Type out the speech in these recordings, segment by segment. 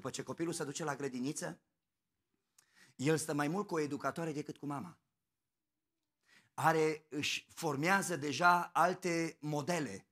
După ce copilul se duce la grădiniță, el stă mai mult cu o educatoare decât cu mama. Are, își formează deja alte modele.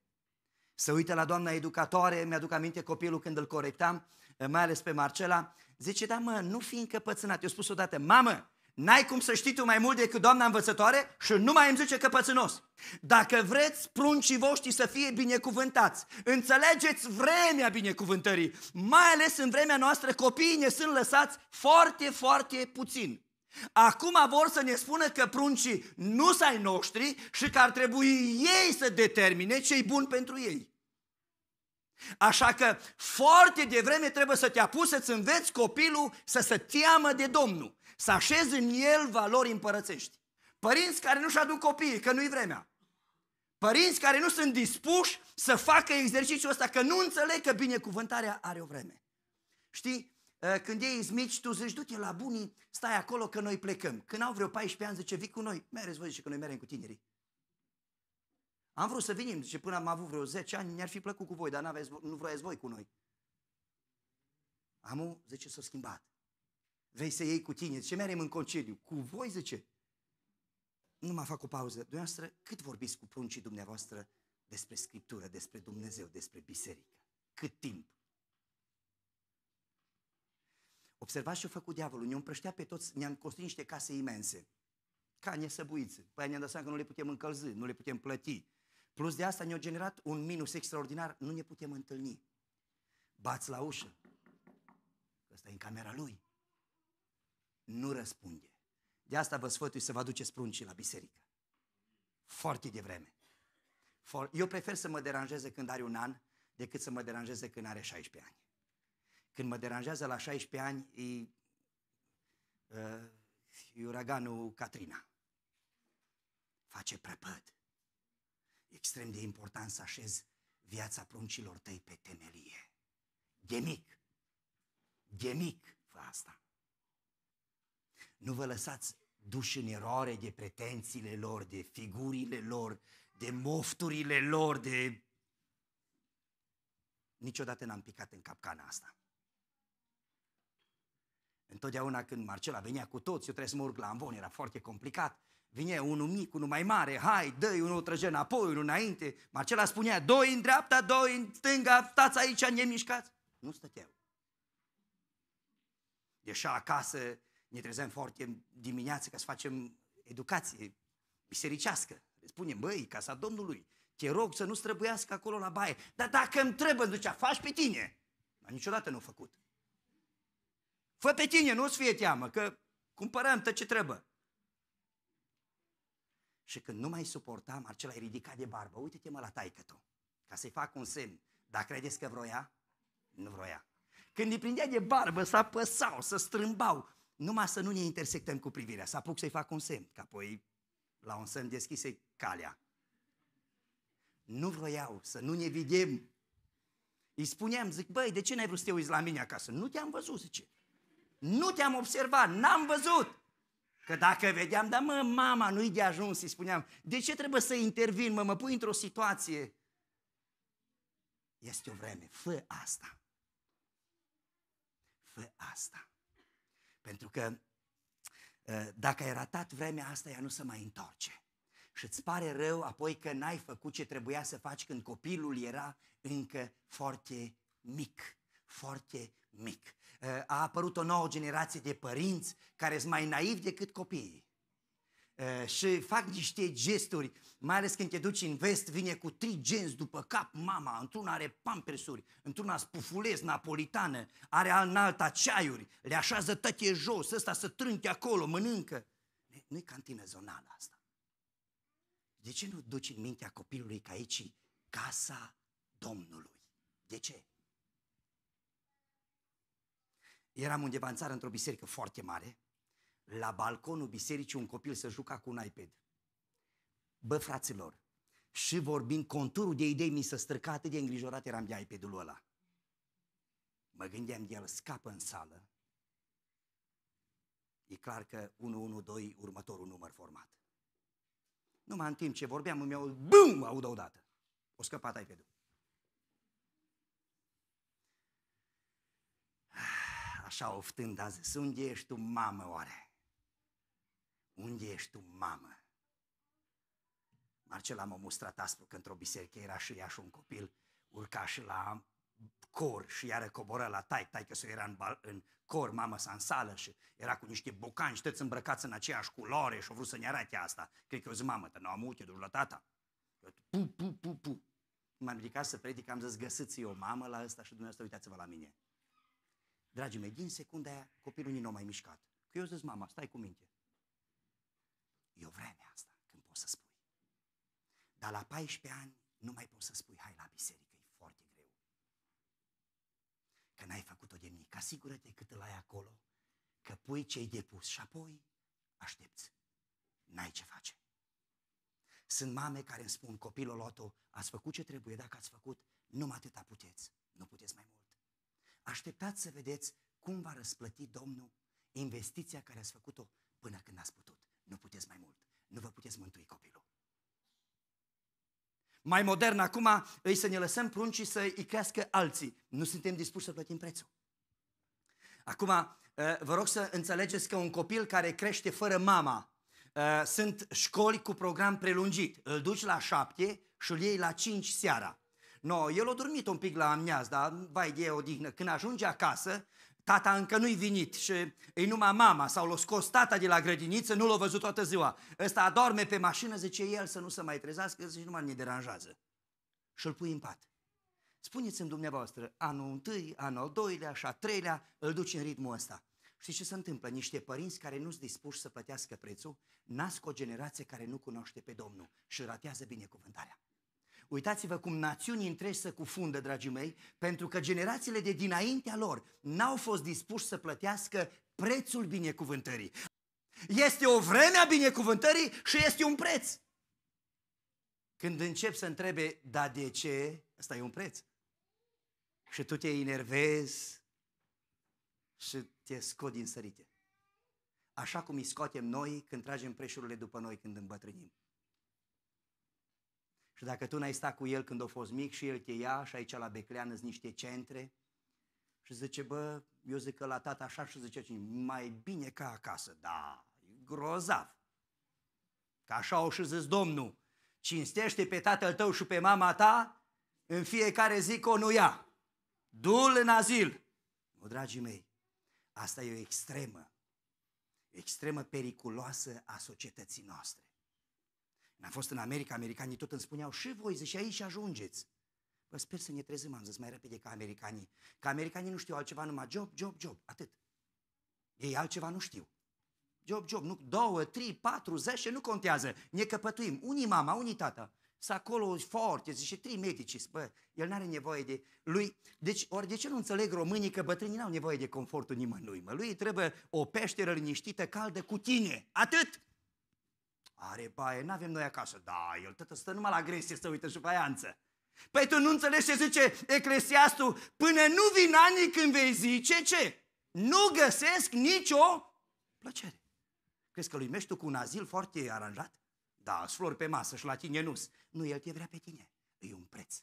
Să uite la doamna educatoare, mi-aduc aminte copilul când îl corectam, mai ales pe Marcela, zice, da mă, nu fi încăpățânat. Eu spus odată, mamă, N-ai cum să știi tu mai mult decât doamna învățătoare și nu mai îmi zice că pățânos. Dacă vreți pruncii voștri să fie binecuvântați, înțelegeți vremea binecuvântării, mai ales în vremea noastră copiii ne sunt lăsați foarte, foarte puțin. Acum vor să ne spună că pruncii nu sunt ai noștri și că ar trebui ei să determine ce-i bun pentru ei. Așa că foarte devreme trebuie să te apuci să-ți înveți copilul să se teamă de Domnul să așezi în el valori împărățești. Părinți care nu-și aduc copiii, că nu-i vremea. Părinți care nu sunt dispuși să facă exercițiul ăsta, că nu înțeleg că binecuvântarea are o vreme. Știi, ă, când ei mici, tu zici, du-te la bunii, stai acolo că noi plecăm. Când au vreo 14 ani, zice, vii cu noi. Mereți voi, zice, că noi mergem cu tinerii. Am vrut să vinim, zice, până am avut vreo 10 ani, ne-ar fi plăcut cu voi, dar nu vroiați voi cu noi. Amu, zice, s-a schimbat vei să iei cu tine? Ce merem în concediu? Cu voi, zice. Nu mă fac o pauză. Dumneavoastră, cât vorbiți cu pruncii dumneavoastră despre Scriptură, despre Dumnezeu, despre biserică? Cât timp? Observați ce a făcut diavolul, ne împrăștea pe toți, ne-am construit niște case imense, ca nesăbuiți, pe păi aia ne-am dat seama că nu le putem încălzi, nu le putem plăti. Plus de asta ne-a generat un minus extraordinar, nu ne putem întâlni. Bați la ușă, ăsta e în camera lui nu răspunde. De asta vă sfătui să vă aduceți pruncii la biserică. Foarte devreme. Eu prefer să mă deranjeze când are un an decât să mă deranjeze când are 16 ani. Când mă deranjează la 16 ani, e, uh, e uraganul Katrina. Face prăpăd. Extrem de important să așez viața pruncilor tăi pe temelie. De mic. De mic fă asta. Nu vă lăsați duși în eroare de pretențiile lor, de figurile lor, de mofturile lor, de... Niciodată n-am picat în capcana asta. Întotdeauna când Marcela venea cu toți, eu trebuie să mă urc la amvon, era foarte complicat. Vine unul mic, unul mai mare, hai, dă-i unul trăge înapoi, unul înainte. Marcela spunea, doi în dreapta, doi în stânga, stați aici, ne mișcați. Nu stăteau. Ieșea acasă ne trezăm foarte dimineață ca să facem educație bisericească. Le spunem, băi, casa Domnului, te rog să nu străbuiască acolo la baie. Dar dacă îmi trebuie, ducea, faci pe tine. Dar niciodată nu a făcut. Fă pe tine, nu-ți fie teamă, că cumpărăm tot ce trebuie. Și când nu mai suportam, acela e ridicat de barbă. Uite-te mă la taică tu, ca să-i fac un semn. Dar credeți că vroia? Nu vroia. Când îi prindea de barbă, să apăsau, să strâmbau numai să nu ne intersectăm cu privirea, să apuc să-i fac un semn, că apoi la un semn deschise calea. Nu vroiau să nu ne vedem. Îi spuneam, zic, băi, de ce n-ai vrut să te uiți la mine acasă? Nu te-am văzut, zice. Nu te-am observat, n-am văzut. Că dacă vedeam, dar mă, mama, nu-i de ajuns, îi spuneam, de ce trebuie să intervin, mă, mă pui într-o situație? Este o vreme, fă asta. Fă asta. Pentru că ă, dacă ai ratat vremea asta, ea nu se mai întoarce. Și îți pare rău apoi că n-ai făcut ce trebuia să faci când copilul era încă foarte mic. Foarte mic. Ă, a apărut o nouă generație de părinți care sunt mai naivi decât copiii și fac niște gesturi, mai ales când te duci în vest, vine cu trei genți după cap mama, într-una are pampersuri, într-una spufulez napolitană, are în alta ceaiuri, le așează tătie jos, ăsta să trânte acolo, mănâncă. Nu-i cantină zonală asta. De ce nu duci în mintea copilului că aici e casa Domnului? De ce? Eram undeva în țară într-o biserică foarte mare, la balconul bisericii un copil să juca cu un iPad. Bă, fraților, și vorbind conturul de idei, mi se străca atât de îngrijorat eram de iPad-ul ăla. Mă gândeam de el, scapă în sală. E clar că 112, următorul număr format. Numai în timp ce vorbeam, îmi iau, bum, aud odată. O scăpat iPad-ul. Ah, așa oftând, azi, zis, unde ești tu, mamă, oare? unde ești tu, mamă? Marcel am mustrat aspru că într-o biserică era și ea și un copil, urca și la cor și iară coboră la tai, tai că s era în, bal, în cor, mamă sa în sală și era cu niște bocani și toți îmbrăcați în aceeași culoare și au vrut să ne arate asta. Cred că eu zic, mamă, te nu am uite, du la tata. Eu, pu, pu, pu, pu. M-am ridicat să predic, am zis, găsiți eu mamă la ăsta și dumneavoastră uitați-vă la mine. Dragii mei, din secunda aia copilul nu n-a mai mișcat. Că eu zis, mama, stai cu minte. E o vreme asta când poți să spui. Dar la 14 ani nu mai poți să spui hai la biserică, e foarte greu. Că n-ai făcut-o de mic. Asigură-te cât îl ai acolo, că pui ce-ai depus și apoi aștepți. N-ai ce face. Sunt mame care îmi spun copilul Loto, ați făcut ce trebuie, dacă ați făcut, numai atâta puteți, nu puteți mai mult. Așteptați să vedeți cum va răsplăti Domnul investiția care ați făcut-o până când ați putut. Nu puteți mai mult. Nu vă puteți mântui copilul. Mai modern acum îi să ne lăsăm pruncii să îi crească alții. Nu suntem dispuși să plătim prețul. Acum, ă, vă rog să înțelegeți că un copil care crește fără mama, ă, sunt școli cu program prelungit. Îl duci la șapte și îl iei la cinci seara. No, el a dormit un pic la amiaz, dar vai de odihnă. Când ajunge acasă, tata încă nu-i vinit și e numai mama sau l-a scos tata de la grădiniță, nu l-a văzut toată ziua. Ăsta adorme pe mașină, zice el să nu se mai trezească, zice numai ne deranjează. Și îl pui în pat. Spuneți-mi dumneavoastră, anul întâi, anul al doilea și a treilea îl duci în ritmul ăsta. Știți ce se întâmplă? Niște părinți care nu-s dispuși să plătească prețul, nasc o generație care nu cunoaște pe Domnul și ratează binecuvântarea. Uitați-vă cum națiuni întregi să cufundă, dragii mei, pentru că generațiile de dinaintea lor n-au fost dispuși să plătească prețul binecuvântării. Este o vreme a binecuvântării și este un preț. Când încep să întrebe, da de ce, ăsta e un preț. Și tu te enervezi și te scot din sărite. Așa cum îi scoatem noi când tragem preșurile după noi când îmbătrânim. Și dacă tu n-ai stat cu el când a fost mic și el te ia și aici la Becleană sunt niște centre și zice, bă, eu zic că la tata așa și zice, mai bine ca acasă, da, e grozav. Că așa au și zis Domnul, cinstește pe tatăl tău și pe mama ta în fiecare zi că o nu ia. în azil. Nu, dragii mei, asta e o extremă, extremă periculoasă a societății noastre. Am fost în America, americanii tot îmi spuneau, și voi, și aici ajungeți. Vă sper să ne trezim, am zis, mai repede ca americanii. Că americanii nu știu altceva, numai job, job, job, atât. Ei altceva nu știu. Job, job, nu, două, trei, patru, zece, nu contează. Ne căpătuim. Unii mama, unii tata. Să acolo foarte, zice, trei medici, bă, el n-are nevoie de lui. Deci, ori de ce nu înțeleg românii că bătrânii n-au nevoie de confortul nimănui, mă? Lui trebuie o peșteră liniștită, caldă, cu tine. Atât! Are baie, n-avem noi acasă. Da, el tătă stă numai la agresie să uită și faianță. Păi tu nu înțelegi ce zice Eclesiastul? Până nu vin ani când vei zice ce? Nu găsesc nicio plăcere. Crezi că lui mești tu cu un azil foarte aranjat? Da, flori pe masă și la tine nu Nu, el te vrea pe tine. E un preț.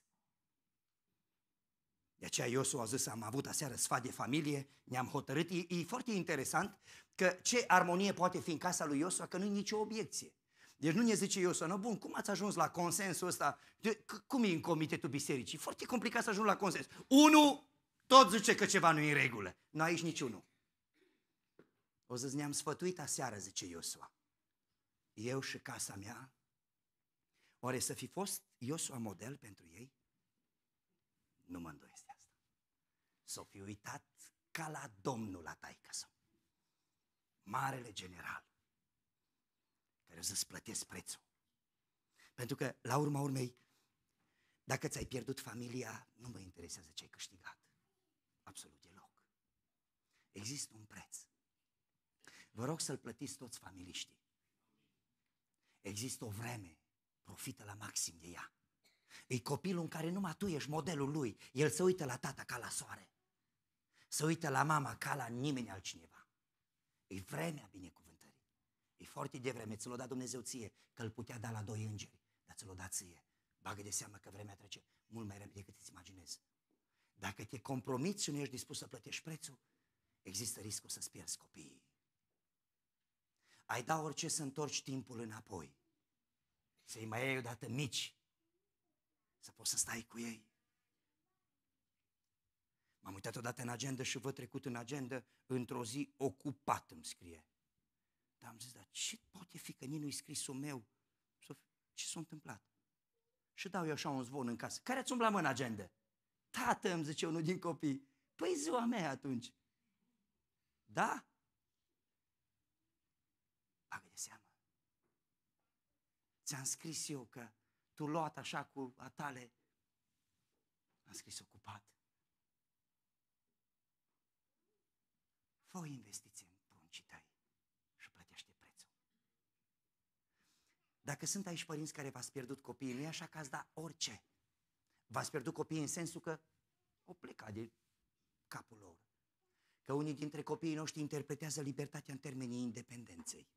De aceea Iosu a zis, am avut aseară sfat de familie, ne-am hotărât. E, e foarte interesant că ce armonie poate fi în casa lui Iosua, că nu e nicio obiecție. Deci nu ne zice eu să nu, bun, cum ați ajuns la consensul ăsta? De, cum e în comitetul bisericii? Foarte complicat să ajung la consens. Unu tot zice că ceva nu e în regulă. Nu aici niciunul. O să ne-am sfătuit aseară, zice Iosua. Eu și casa mea. Oare să fi fost Iosua model pentru ei? Nu mă îndoiesc de asta. S-o fi uitat ca la domnul la taică Marele general trebuie să-ți plătesc prețul. Pentru că, la urma urmei, dacă ți-ai pierdut familia, nu mă interesează ce ai câștigat. Absolut deloc. Există un preț. Vă rog să-l plătiți toți familiștii. Există o vreme, profită la maxim de ea. E copilul în care numai tu ești modelul lui. El se uită la tata ca la soare. Se uită la mama ca la nimeni altcineva. E vremea binecuvântată. E foarte devreme, ți-l-o dat Dumnezeu ție, că îl putea da la doi îngeri, dar ți-l-o dat ție. Bagă de seamă că vremea trece mult mai repede decât îți imaginezi. Dacă te compromiți și nu ești dispus să plătești prețul, există riscul să-ți pierzi copiii. Ai da orice să întorci timpul înapoi. Să-i mai iei odată mici, să poți să stai cu ei. M-am uitat odată în agenda și văd trecut în agenda, într-o zi ocupat îmi scrie. Dar am zis, dar ce poate fi că nu-i scrisul meu? Ce s-a întâmplat? Și dau eu așa un zvon în casă. Care ați umblat mâna agenda? Tată, îmi zice unul din copii. Păi ziua mea atunci. Da? Bagă de seamă. Ți-am scris eu că tu luat așa cu atale. Am scris ocupat. Fă o investiție. Dacă sunt aici părinți care v-ați pierdut copiii, nu e așa că ați da orice. V-ați pierdut copiii în sensul că o pleca de capul lor. Că unii dintre copiii noștri interpretează libertatea în termenii independenței.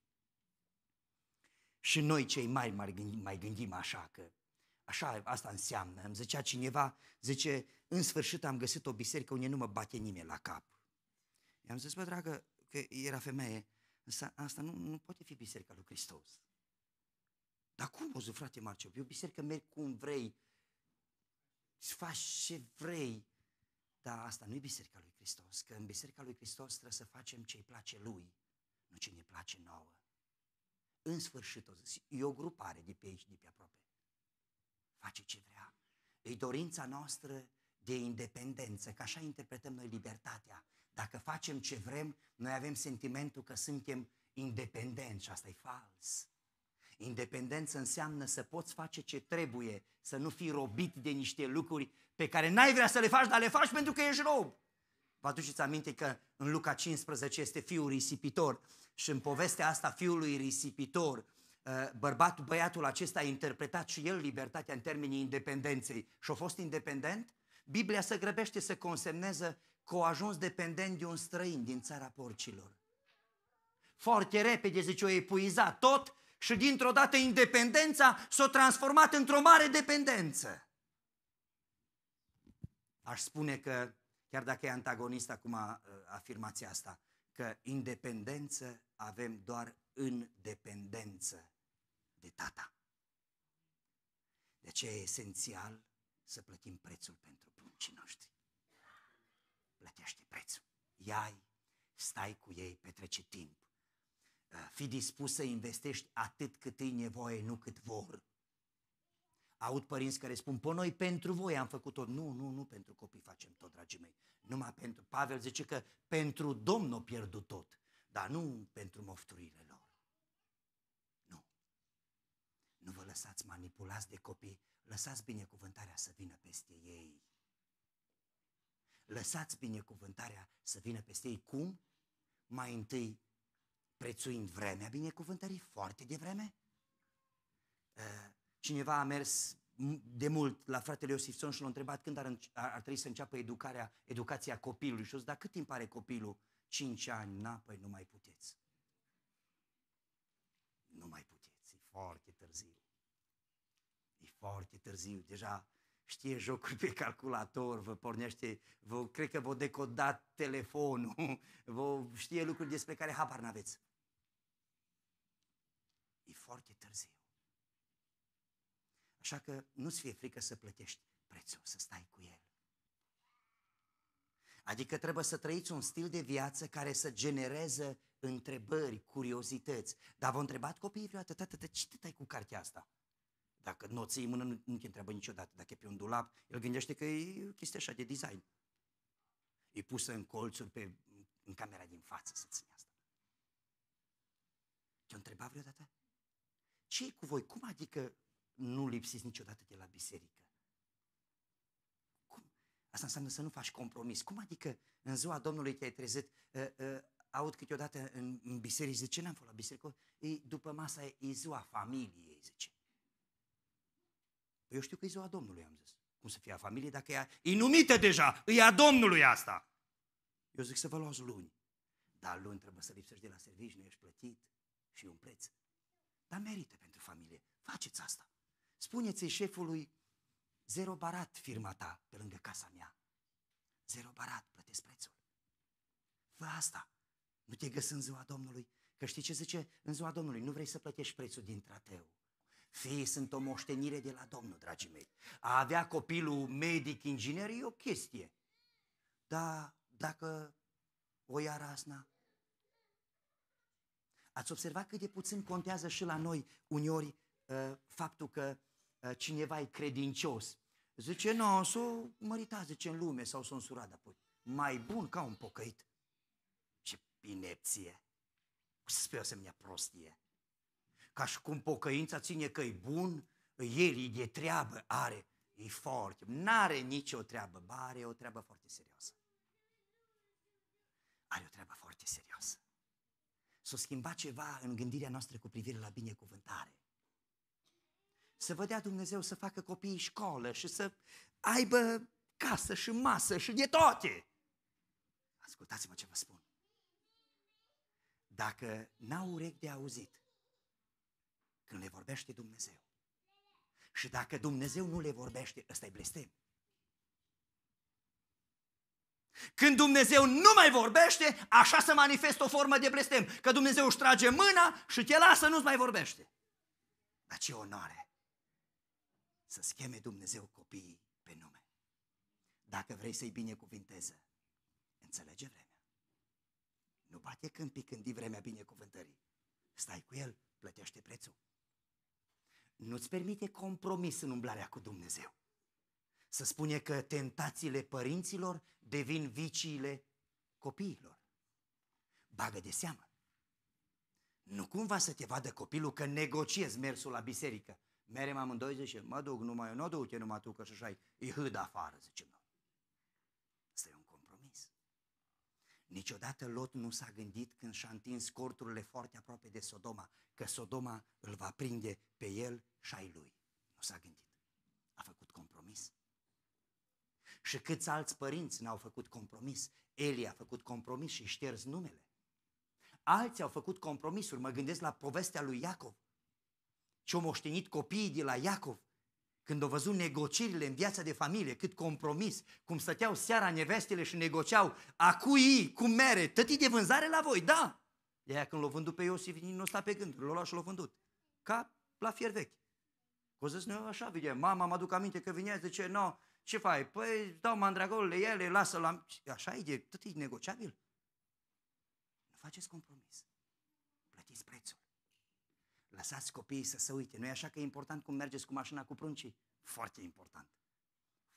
Și noi cei mari mai gândim, mai gândim așa că așa asta înseamnă. Îmi zicea cineva, zice, în sfârșit am găsit o biserică unde nu mă bate nimeni la cap. I-am zis, bă, dragă, că era femeie, asta nu, nu poate fi biserica lui Hristos. Dar cum o să, frate Marcio? Eu biserică merg cum vrei, îți faci ce vrei, dar asta nu e biserica lui Hristos, că în biserica lui Hristos trebuie să facem ce i place lui, nu ce ne place nouă. În sfârșit, o zis, e o grupare de pe aici, de pe aproape. Face ce vrea. E dorința noastră de independență, că așa interpretăm noi libertatea. Dacă facem ce vrem, noi avem sentimentul că suntem independenți și asta e fals. Independență înseamnă să poți face ce trebuie, să nu fii robit de niște lucruri pe care n-ai vrea să le faci, dar le faci pentru că ești rob. Vă aduceți aminte că în Luca 15 este fiul risipitor și în povestea asta fiului risipitor, uh, bărbatul, băiatul acesta a interpretat și el libertatea în termenii independenței și a fost independent? Biblia se grăbește să consemneze că a ajuns dependent de un străin din țara porcilor. Foarte repede, zice, o epuizat tot și dintr-o dată independența s-a transformat într-o mare dependență. Aș spune că, chiar dacă e antagonist acum uh, afirmația asta, că independență avem doar în dependență de tata. De aceea e esențial să plătim prețul pentru pruncii noștri. Plătește prețul. Iai, stai cu ei, petrece timp fi dispus să investești atât cât îi nevoie, nu cât vor. Aud părinți care spun, pe noi pentru voi am făcut tot. Nu, nu, nu pentru copii facem tot, dragii mei. Numai pentru, Pavel zice că pentru Domn o pierdut tot, dar nu pentru mofturile lor. Nu. Nu vă lăsați manipulați de copii, lăsați binecuvântarea să vină peste ei. Lăsați binecuvântarea să vină peste ei. Cum? Mai întâi prețuind vremea, binecuvântării foarte devreme. Uh, cineva a mers de mult la fratele Iosifson și l-a întrebat când ar, ar, trebui să înceapă educarea, educația copilului. Și a zis, dar cât timp are copilul? cinci ani, na, păi nu mai puteți. Nu mai puteți, e foarte târziu. E foarte târziu, deja știe jocul pe calculator, vă pornește, vă, cred că vă decodat telefonul, vă știe lucruri despre care habar n-aveți e foarte târziu. Așa că nu-ți fie frică să plătești prețul, să stai cu el. Adică trebuie să trăiți un stil de viață care să genereze întrebări, curiozități. Dar vă întrebat copiii vreodată, tată, de ce te tai cu cartea asta? Dacă nu o ții mână, nu, te întreabă niciodată. Dacă e pe un dulap, el gândește că e o chestie așa de design. E pusă în colțuri pe, în camera din față să ține asta. Te-a întrebat vreodată? ce cu voi? Cum adică nu lipsiți niciodată de la biserică? Cum? Asta înseamnă să nu faci compromis. Cum adică în ziua Domnului te-ai trezit, uh, uh, aud câteodată în, în biserică, zice, n-am fost la biserică, e, după masa e, e ziua familiei, zice. Păi eu știu că e ziua Domnului, am zis. Cum să fie a familiei dacă e, a, e numită deja, e a Domnului asta. Eu zic să vă luați luni. Dar luni trebuie să lipsești de la servici, nu ești plătit și e un preț. Dar merită familie. Faceți asta. Spuneți-i șefului, zero barat firma ta pe lângă casa mea. Zero barat, plătesc prețul. Fă asta. Nu te găsi în ziua Domnului. Că știi ce zice în ziua Domnului? Nu vrei să plătești prețul din trateu. Fii sunt o moștenire de la Domnul, dragii mei. A avea copilul medic, inginer e o chestie. Dar dacă o ia rasna, Ați observat cât de puțin contează și la noi uneori uh, faptul că uh, cineva e credincios. Zice, nu, s-o mărita, zice, în lume sau s-o însurat apoi. Mai bun ca un pocăit. Ce inepție! Să spui asemenea prostie. Ca și cum pocăința ține că e bun, el e de treabă, are, e foarte, n-are nicio treabă, ba are o treabă foarte serioasă. Are o treabă foarte serioasă s-a schimbat ceva în gândirea noastră cu privire la binecuvântare. Să vă dea Dumnezeu să facă copiii școală și să aibă casă și masă și de toate. Ascultați-mă ce vă spun. Dacă n-au urechi de auzit când le vorbește Dumnezeu și dacă Dumnezeu nu le vorbește, ăsta e blestem. Când Dumnezeu nu mai vorbește, așa se manifestă o formă de blestem. Că Dumnezeu își trage mâna și te lasă, nu-ți mai vorbește. Dar ce onoare să scheme Dumnezeu copiii pe nume. Dacă vrei să-i binecuvinteze, înțelege vremea. Nu bate câmpii când e vremea binecuvântării. Stai cu el, plătește prețul. Nu-ți permite compromis în umblarea cu Dumnezeu să spune că tentațiile părinților devin viciile copiilor. Bagă de seamă. Nu cumva să te vadă copilul că negociezi mersul la biserică. Merem amândoi, zice, mă duc numai nu duc numai tu, că și așa e hâd afară, zice mă. Asta e un compromis. Niciodată Lot nu s-a gândit când și-a întins corturile foarte aproape de Sodoma, că Sodoma îl va prinde pe el și ai lui. Nu s-a gândit. A făcut compromis. Și câți alți părinți n-au făcut compromis? Eli a făcut compromis și șters numele. Alții au făcut compromisuri. Mă gândesc la povestea lui Iacov. Ce au moștenit copiii de la Iacov. Când au văzut negocierile în viața de familie, cât compromis, cum stăteau seara nevestele și negociau a cui, cum mere, tăti de vânzare la voi, da. De aia când l-au vândut pe Iosif, nu sta pe gând, l-au luat și l-au vândut. Ca la fier vechi. O zis, nu, așa, vine, mama, mă aduc aminte că vinea, zice, nu, ce faci? Păi dau mandragolele ele, lasă la... Așa e, tot e negociabil. Nu faceți compromis. Plătiți prețul. Lăsați copiii să se uite. Nu e așa că e important cum mergeți cu mașina cu pruncii? Foarte important.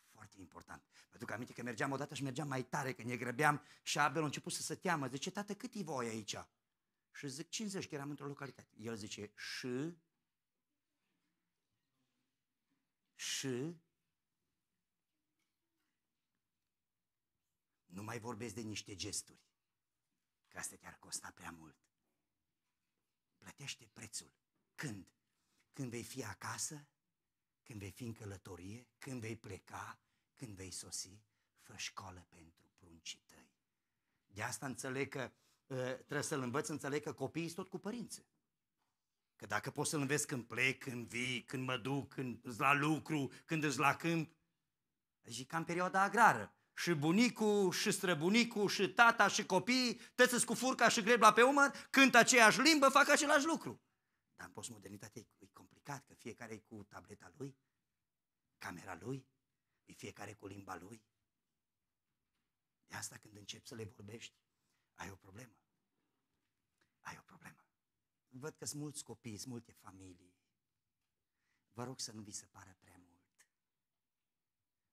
Foarte important. Mă duc aminte că mergeam odată și mergeam mai tare când ne grăbeam și Abel a început să se teamă. Zice, tată, cât e voi aici? Și zic, 50, că eram într-o localitate. El zice, și... Și Nu mai vorbesc de niște gesturi, că asta chiar costa prea mult. Plătește prețul. Când? Când vei fi acasă, când vei fi în călătorie, când vei pleca, când vei sosi, fă școală pentru pruncii tăi. De asta înțeleg că ă, trebuie să-l învăț, înțeleg că copiii sunt tot cu părinții. Că dacă poți să-l înveți când plec, când vii, când mă duc, când la lucru, când îți la câmp, zic cam perioada agrară și bunicul, și străbunicul, și tata, și copiii, tăți cu furca și grebla pe umăr, cântă aceeași limbă, fac același lucru. Dar în postmodernitate e complicat, că fiecare e cu tableta lui, camera lui, e fiecare cu limba lui. De asta când începi să le vorbești, ai o problemă. Ai o problemă. Văd că sunt mulți copii, sunt multe familii. Vă rog să nu vi se pară prea mult.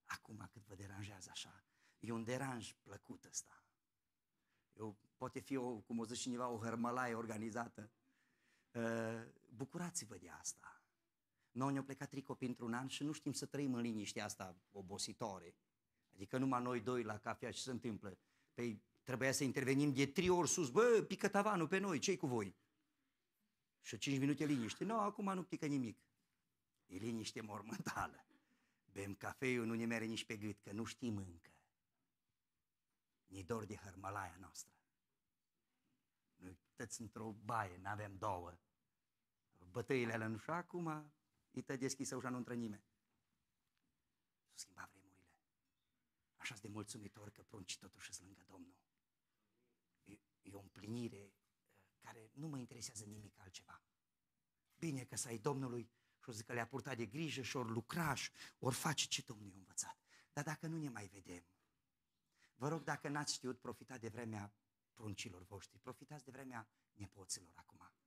Acum cât vă deranjează așa, E un deranj plăcut ăsta. Eu, poate fi, o, cum o zice cineva, o hărmălaie organizată. Uh, bucurați-vă de asta. Noi ne-au plecat copii într un an și nu știm să trăim în liniștea asta obositoare. Adică numai noi doi la cafea și se întâmplă. Păi trebuia să intervenim de trei ori sus, bă, pică tavanul pe noi, ce cu voi? Și cinci minute liniște. Nu, no, acum nu pică nimic. E liniște mormântală. Bem cafeiul, nu ne mere nici pe gât, că nu știm încă. Ne dor de hărmălaia noastră. Noi tăți într-o baie, n-avem două. Bătăile alea nu acum, e tă deschisă ușa, nu intră nimeni. S-au schimbat vremurile. așa de mulțumitor că prunci totuși sunt lângă Domnul. E, e o împlinire uh, care nu mă interesează nimic altceva. Bine că să ai Domnului și o zic că le-a purtat de grijă și ori lucraș, ori face ce Domnul i-a învățat. Dar dacă nu ne mai vedem, Vă rog, dacă n-ați știut, profitați de vremea pruncilor voștri, profitați de vremea nepoților acum.